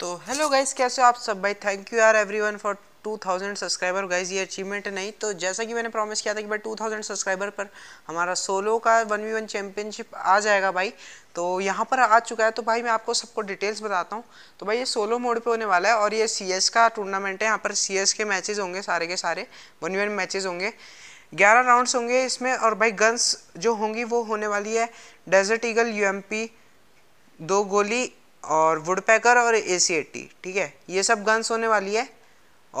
तो hello guys कैसे हो आप सब भाई थैंक यू यार एवरीवन फॉर 2000 सब्सक्राइबर गाइज ये अचीवमेंट नहीं तो जैसा कि मैंने प्रॉमिस किया था कि भाई 2000 सब्सक्राइबर पर हमारा सोलो का वन वी वन चैम्पियनशिप आ जाएगा भाई तो यहाँ पर आ चुका है तो भाई मैं आपको सबको डिटेल्स बताता हूँ तो भाई ये सोलो मोड पे होने वाला है और ये सी का टूर्नामेंट है यहाँ पर सी के मैचेज होंगे सारे के सारे वन वी वन मैचेज होंगे ग्यारह राउंड्स होंगे इसमें और भाई गन्स जो होंगी वो होने वाली है डेजर्ट ईगल यू दो गोली और वुडपैकर और ए सी ठीक है ये सब गन्स होने वाली है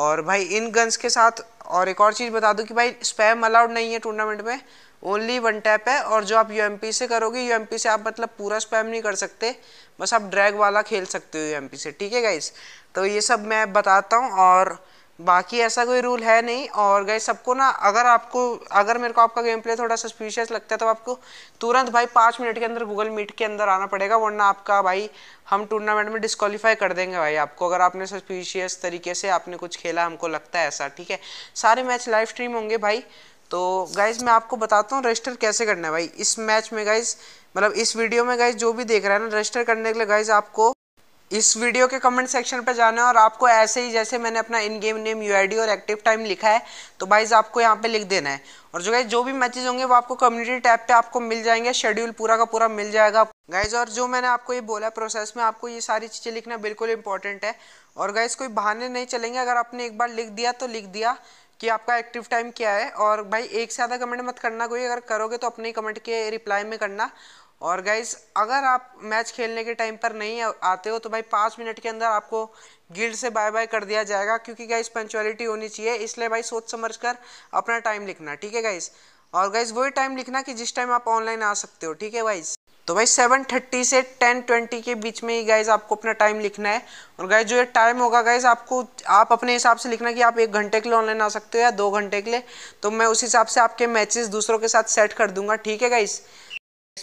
और भाई इन गन्स के साथ और एक और चीज़ बता दूं कि भाई स्पैम अलाउड नहीं है टूर्नामेंट में ओनली वन टैप है और जो आप यू से करोगे यू से आप मतलब पूरा स्पैम नहीं कर सकते बस आप ड्रैग वाला खेल सकते हो यू से ठीक है गाइज तो ये सब मैं बताता हूँ और बाकी ऐसा कोई रूल है नहीं और गए सबको ना अगर आपको अगर मेरे को आपका गेम प्ले थोड़ा सस्पिशियस लगता है तो आपको तुरंत भाई पाँच मिनट के अंदर गूगल मीट के अंदर आना पड़ेगा वरना आपका भाई हम टूर्नामेंट में डिस्कालीफाई कर देंगे भाई आपको अगर आपने सस्पिशियस तरीके से आपने कुछ खेला हमको लगता है ऐसा ठीक है सारे मैच लाइव स्ट्रीम होंगे भाई तो गाइज मैं आपको बताता हूँ रजिस्टर कैसे करना है भाई इस मैच में गाइज मतलब इस वीडियो में गाइज जो भी देख रहा है ना रजिस्टर करने के लिए गाइज आपको इस वीडियो के कमेंट सेक्शन पर जाना है और आपको ऐसे ही जैसे मैंने अपना इन गेम नेम यू और एक्टिव टाइम लिखा है तो भाई आपको यहाँ पे लिख देना है और जो गाइज जो भी मैचेज होंगे वो आपको कम्युनिटी टैब पे आपको मिल जाएंगे शेड्यूल पूरा का पूरा मिल जाएगा गाइज और जो मैंने आपको ये बोला प्रोसेस में आपको ये सारी चीज़ें लिखना बिल्कुल इंपॉर्टेंट है और गाइज कोई बहाने नहीं चलेंगे अगर आपने एक बार लिख दिया तो लिख दिया कि आपका एक्टिव टाइम क्या है और भाई एक से ज़्यादा कमेंट मत करना कोई अगर करोगे तो अपने कमेंट के रिप्लाई में करना और गाइज अगर आप मैच खेलने के टाइम पर नहीं आते हो तो भाई पाँच मिनट के अंदर आपको गिल्ड से बाय बाय कर दिया जाएगा क्योंकि गाइज पंचुअलिटी होनी चाहिए इसलिए भाई सोच समझ कर अपना टाइम लिखना ठीक है गाइज और गाइज वही टाइम लिखना कि जिस टाइम आप ऑनलाइन आ सकते हो ठीक है गाइज तो भाई सेवन थर्टी से टेन ट्वेंटी के बीच में ही गाइज आपको अपना टाइम लिखना है और गाइज जो ये टाइम होगा गाइज आपको आप अपने हिसाब से लिखना कि आप एक घंटे के लिए ऑनलाइन आ सकते हो या दो घंटे के लिए तो मैं उस हिसाब से आपके मैचेस दूसरों के साथ सेट कर दूंगा ठीक है गाइज़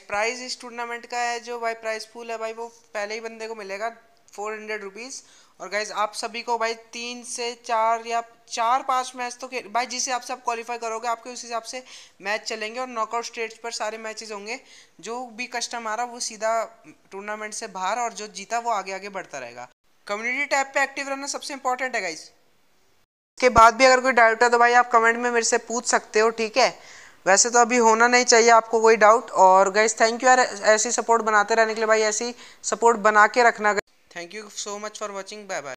प्राइज इस टूर्नामेंट का है जो भाई प्राइज फूल है भाई वो पहले ही बंदे को मिलेगा फोर हंड्रेड रुपीज़ और गाइज आप सभी को भाई तीन से चार या चार पांच मैच तो खेल भाई जिस हिसाब से आप क्वालिफाई करोगे आपके उस हिसाब से मैच चलेंगे और नॉकआउट स्टेज पर सारे मैचेस होंगे जो भी कस्टम आ रहा वो सीधा टूर्नामेंट से बाहर और जो जीता वो आगे आगे बढ़ता रहेगा कम्युनिटी टैब पे एक्टिव रहना सबसे इंपॉर्टेंट है गाइज के बाद भी अगर कोई डाउट है तो भाई आप कमेंट में मेरे से पूछ सकते हो ठीक है वैसे तो अभी होना नहीं चाहिए आपको कोई डाउट और गाइज थैंक यू यार ऐसी सपोर्ट बनाते रहने के लिए भाई ऐसी सपोर्ट बना के रखना thank you so much for watching bye bye